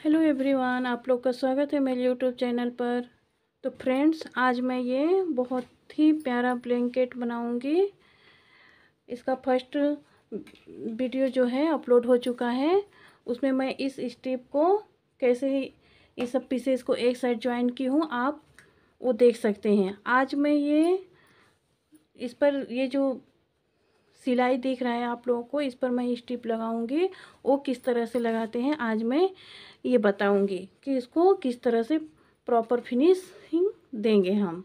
hello everyone आप लोग का स्वागत है मेरे यूट्यूब चैनल पर तो फ्रेंड्स आज मैं ये बहुत ही प्यारा ब्लैंकेट बनाऊंगी इसका फर्स्ट वीडियो जो है अपलोड हो चुका है उसमें मैं इस स्टेप को कैसे ही ये सब पीसेस को एक साइड ज्वाइन की हूँ आप वो देख सकते हैं आज मैं ये इस पर ये जो सिलाई देख रहा है आप लोगों को इस पर मैं स्टिप लगाऊंगी वो किस तरह से लगाते हैं आज मैं ये बताऊंगी कि इसको किस तरह से प्रॉपर फिनिशिंग देंगे हम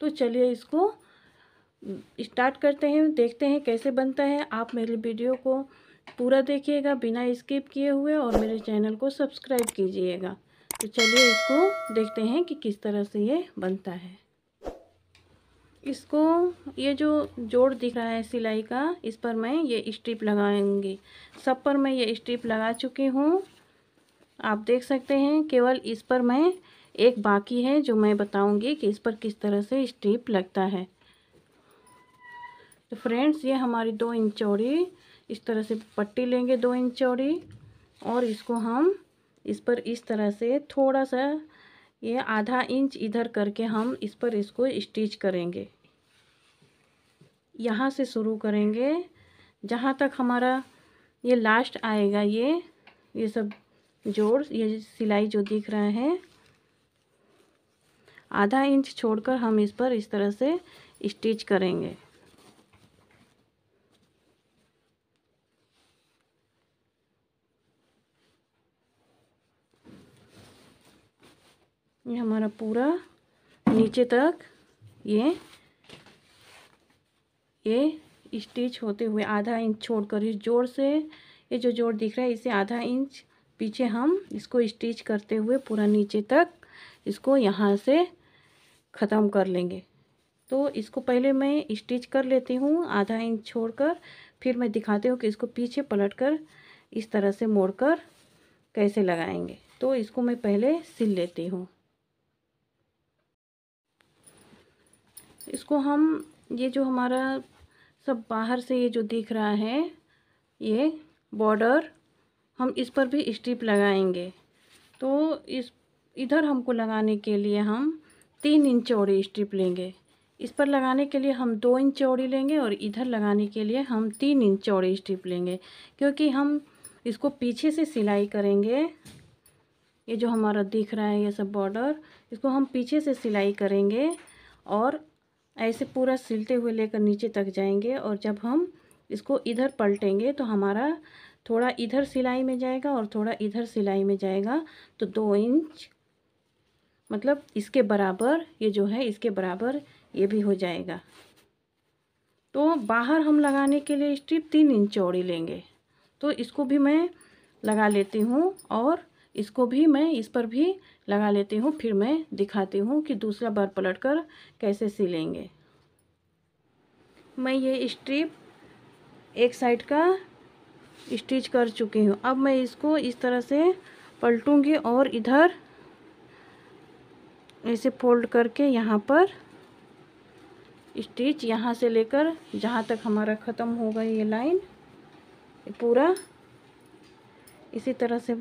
तो चलिए इसको स्टार्ट करते हैं देखते हैं कैसे बनता है आप मेरे वीडियो को पूरा देखिएगा बिना स्किप किए हुए और मेरे चैनल को सब्सक्राइब कीजिएगा तो चलिए इसको देखते हैं कि किस तरह से ये बनता है इसको ये जो जोड़ दिख रहा है सिलाई का इस पर मैं ये स्ट्रिप लगाऊंगी सब पर मैं ये स्ट्रिप लगा चुकी हूँ आप देख सकते हैं केवल इस पर मैं एक बाकी है जो मैं बताऊंगी कि इस पर किस तरह से स्ट्रिप लगता है तो फ्रेंड्स ये हमारी दो इंच चौड़ी इस तरह से पट्टी लेंगे दो इंच चौड़ी और इसको हम इस पर इस तरह से थोड़ा सा ये आधा इंच इधर करके हम इस पर इसको स्टिच करेंगे यहाँ से शुरू करेंगे जहाँ तक हमारा ये लास्ट आएगा ये ये सब जोड़ ये सिलाई जो दिख रहा है आधा इंच छोड़कर हम इस पर इस तरह से स्टिच करेंगे ये हमारा पूरा नीचे तक ये ये स्टिच होते हुए आधा इंच छोड़कर इस जोड़ से ये जो जोड़ दिख रहा है इसे आधा इंच पीछे हम इसको स्टिच करते हुए पूरा नीचे तक इसको यहाँ से ख़त्म कर लेंगे तो इसको पहले मैं स्टिच कर लेती हूँ आधा इंच छोड़कर फिर मैं दिखाती हूँ कि इसको पीछे पलट कर इस तरह से मोड़कर कैसे लगाएंगे तो इसको मैं पहले सिल लेती हूँ इसको हम ये जो हमारा सब बाहर से ये जो दिख रहा है ये बॉर्डर हम इस पर भी स्ट्रिप लगाएंगे तो इस इधर हमको लगाने के लिए हम तीन इंच चौड़ी स्ट्रिप लेंगे इस पर लगाने के लिए हम दो इंच चौड़ी लेंगे और इधर लगाने के लिए हम तीन इंच चौड़ी स्ट्रिप लेंगे क्योंकि हम इसको पीछे से सिलाई करेंगे ये जो हमारा दिख रहा है ये सब बॉर्डर इसको हम पीछे से सिलाई करेंगे और ऐसे पूरा सिलते हुए लेकर नीचे तक जाएंगे और जब हम इसको इधर पलटेंगे तो हमारा थोड़ा इधर सिलाई में जाएगा और थोड़ा इधर सिलाई में जाएगा तो दो इंच मतलब इसके बराबर ये जो है इसके बराबर ये भी हो जाएगा तो बाहर हम लगाने के लिए स्ट्रिप तीन इंच चौड़ी लेंगे तो इसको भी मैं लगा लेती हूँ और इसको भी मैं इस पर भी लगा लेती हूँ फिर मैं दिखाती हूँ कि दूसरा बार पलट कर कैसे सिलेंगे मैं ये स्ट्रिप एक साइड का स्टिच कर चुकी हूँ अब मैं इसको इस तरह से पलटूँगी और इधर ऐसे फोल्ड करके यहाँ पर स्टिच यहाँ से लेकर जहाँ तक हमारा ख़त्म होगा ये लाइन पूरा इसी तरह से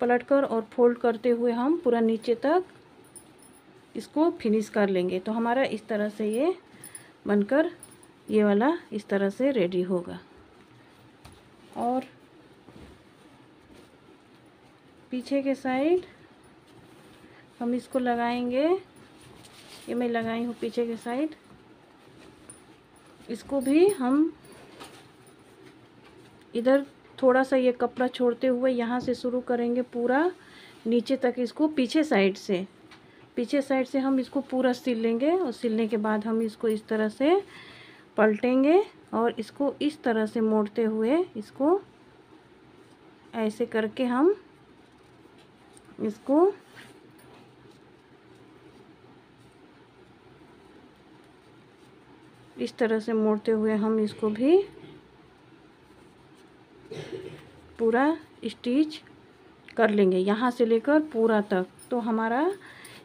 पलटकर और फोल्ड करते हुए हम पूरा नीचे तक इसको फिनिश कर लेंगे तो हमारा इस तरह से ये बनकर ये वाला इस तरह से रेडी होगा और पीछे के साइड हम इसको लगाएंगे ये मैं लगाई हूँ पीछे के साइड इसको भी हम इधर थोड़ा सा ये कपड़ा छोड़ते हुए यहाँ से शुरू करेंगे पूरा नीचे तक इसको पीछे साइड से पीछे साइड से हम इसको पूरा सिल लेंगे और सिलने के बाद हम इसको इस तरह से पलटेंगे और इसको इस तरह से मोड़ते हुए इसको ऐसे करके हम इसको इस तरह से मोड़ते हुए हम इसको भी पूरा स्टिच कर लेंगे यहाँ से लेकर पूरा तक तो हमारा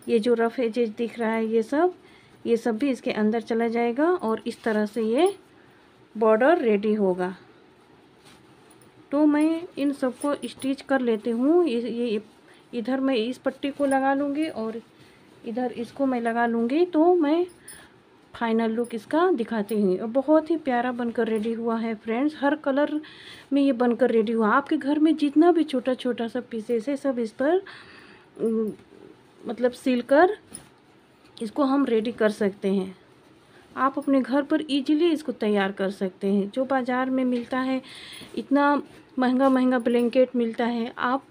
ये जो रफ एजेज दिख रहा है ये सब ये सब भी इसके अंदर चला जाएगा और इस तरह से ये बॉर्डर रेडी होगा तो मैं इन सबको स्टिच कर लेती हूँ ये, ये इधर मैं इस पट्टी को लगा लूँगी और इधर इसको मैं लगा लूँगी तो मैं फाइनल लुक इसका दिखाते हैं और बहुत ही प्यारा बनकर रेडी हुआ है फ्रेंड्स हर कलर में ये बनकर रेडी हुआ आपके घर में जितना भी छोटा छोटा सा पीसेस है सब इस पर मतलब सिल कर इसको हम रेडी कर सकते हैं आप अपने घर पर इजीली इसको तैयार कर सकते हैं जो बाज़ार में मिलता है इतना महंगा महंगा ब्लैंकेट मिलता है आप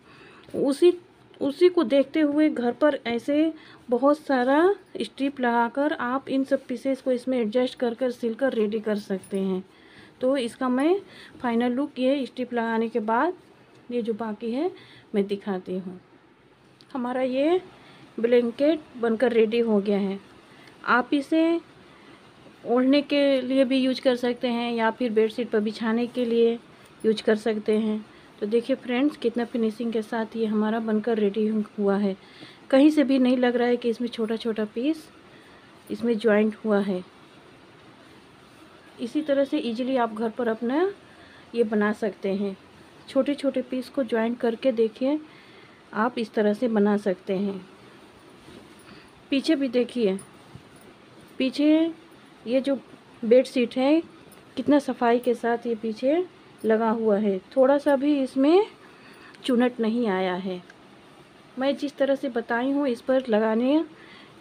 उसी उसी को देखते हुए घर पर ऐसे बहुत सारा स्ट्रिप लगाकर आप इन सब पीसेस को इसमें एडजस्ट कर कर सिल कर रेडी कर सकते हैं तो इसका मैं फाइनल लुक ये स्ट्रिप लगाने के बाद ये जो बाकी है मैं दिखाती हूँ हमारा ये ब्लैंकेट बनकर रेडी हो गया है आप इसे ओढ़ने के लिए भी यूज कर सकते हैं या फिर बेडशीट पर बिछाने के लिए यूज कर सकते हैं तो देखिए फ्रेंड्स कितना फिनिशिंग के साथ ये हमारा बनकर रेडी हुआ है कहीं से भी नहीं लग रहा है कि इसमें छोटा छोटा पीस इसमें ज्वाइंट हुआ है इसी तरह से इजीली आप घर पर अपना ये बना सकते हैं छोटे छोटे पीस को ज्वाइंट करके देखिए आप इस तरह से बना सकते हैं पीछे भी देखिए पीछे ये जो बेड शीट है कितना सफाई के साथ ये पीछे लगा हुआ है थोड़ा सा भी इसमें चुनट नहीं आया है मैं जिस तरह से बताई हूँ इस पर लगाने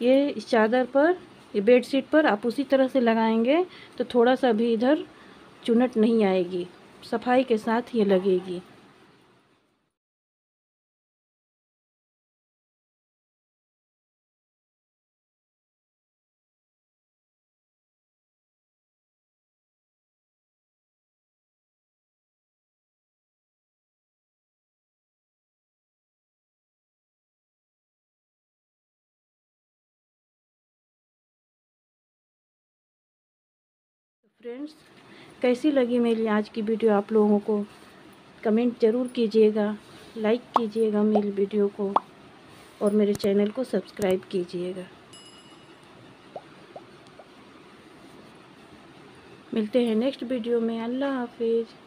ये इस चादर पर ये बेड शीट पर आप उसी तरह से लगाएंगे तो थोड़ा सा भी इधर चुनट नहीं आएगी सफाई के साथ ये लगेगी फ्रेंड्स कैसी लगी मेरी आज की वीडियो आप लोगों को कमेंट ज़रूर कीजिएगा लाइक कीजिएगा मेरी वीडियो को और मेरे चैनल को सब्सक्राइब कीजिएगा मिलते हैं नेक्स्ट वीडियो में अल्लाह हाफिज़